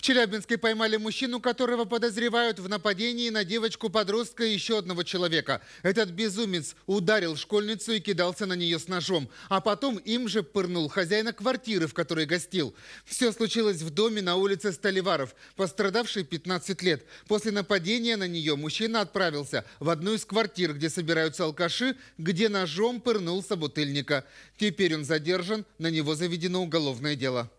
В Челябинске поймали мужчину, которого подозревают в нападении на девочку-подростка и еще одного человека. Этот безумец ударил школьницу и кидался на нее с ножом. А потом им же пырнул хозяина квартиры, в которой гостил. Все случилось в доме на улице Столиваров. Пострадавший 15 лет. После нападения на нее мужчина отправился в одну из квартир, где собираются алкаши, где ножом пырнул собутыльника. Теперь он задержан, на него заведено уголовное дело.